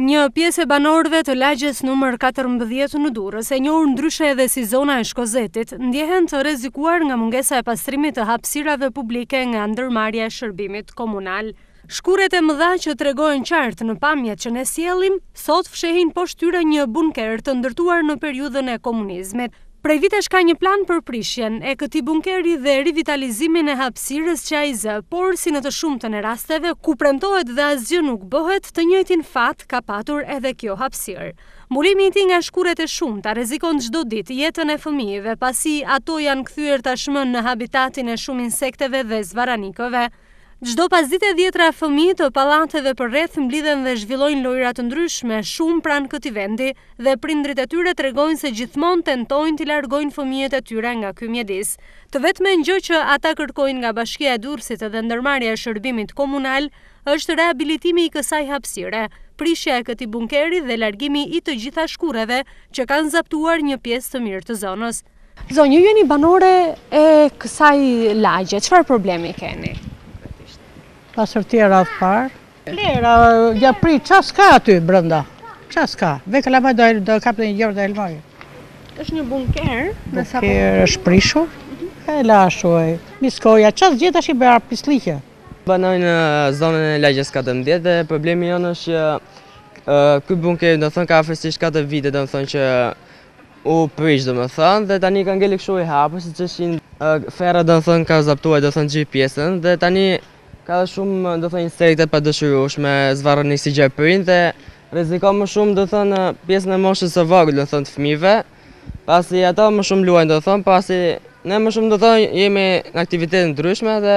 Një pjesë e banorëve të lagjes nëmër 14 në durës e njërë ndryshe edhe si zona e shkozetit, ndjehen të rezikuar nga mungesa e pastrimit të hapsirave publike nga ndërmarja e shërbimit komunal. Shkuret e mëdha që të regojnë qartë në pamjet që ne sielim, sot fshehin poshtyre një bunker të ndërtuar në periudhën e komunizmet. Prej vitesh ka një plan për prishjen e këti bunkeri dhe rivitalizimin e hapsirës që a i zë, por si në të shumë të në rasteve, ku premtohet dhe asgjë nuk bëhet, të njëjtin fat ka patur edhe kjo hapsirë. Mulimi i ti nga shkuret e shumë rrezikon rezikon të gjdo dit jetën e fëmijëve, pasi ato janë këthyër të shmën në habitatin e shumë insekteve dhe zvaranikove. Gjdo pas dite djetra fëmi të palateve për rreth mblidhen dhe zhvillojnë lojrat të ndryshme shumë pranë këti vendi dhe prindrit e tyre të regojnë se gjithmon të entojnë të largojnë fëmijet e tyre nga këj mjedis. Të vetë me njo që ata kërkojnë nga bashkia e dursit dhe ndërmarja e shërbimit komunal është rehabilitimi i kësaj hapsire, prishja e këti bunkeri dhe largimi i të gjitha shkureve që kanë zaptuar një pjesë të mirë të zonës. Zonjë, ju jeni banore e kësaj lagje, qëfar problemi keni? pasër tjera dhe parë. Lera, ja pri, qa s'ka aty brënda? Qa s'ka? la ma do e kapë dhe një gjërë e elmojë. është një bunker? Bunker është prishur. E la shuaj, miskoja, qa s'gjit është i bërë pislikë. Banojnë në zonën e lagjes 14 dhe problemi jonë është që këtë bunker në thënë ka afesisht 4 vite dhe në thënë që u prish dhe më thënë dhe tani ka ngelik shuaj hapë si që shinë ferë dhe në thënë ka zaptuaj dhe thënë GPS-ën dhe tani Ka dhe shumë, do thënë, insekte pa dëshyrushme, zvarë një si gjepërin dhe reziko më shumë, do thënë, pjesën e moshës e vogë, do thënë, të fmive, pasi ato më shumë luajnë, do thënë, pasi ne më shumë, do thënë, jemi në aktivitetin ndryshme dhe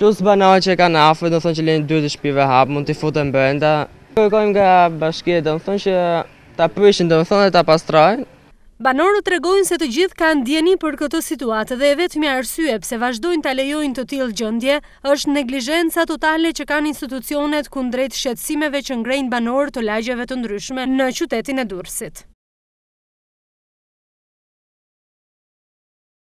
plus banoj që ka në afrë, do thënë, që lenë dy të shpive hapë, mund të futën bërënda. Kërkojmë nga bashkje, do thënë, që ta pryshin, do thënë, dhe ta pastrojnë, Banorët tregojnë se të gjithë kanë djeni për këtë situatë dhe e vetëmi arsye pëse vazhdojnë të lejojnë të tilë gjëndje, është neglijenca totale që kanë institucionet kundrejt shetsimeve që ngrejnë banorë të lagjeve të ndryshme në qytetin e dursit.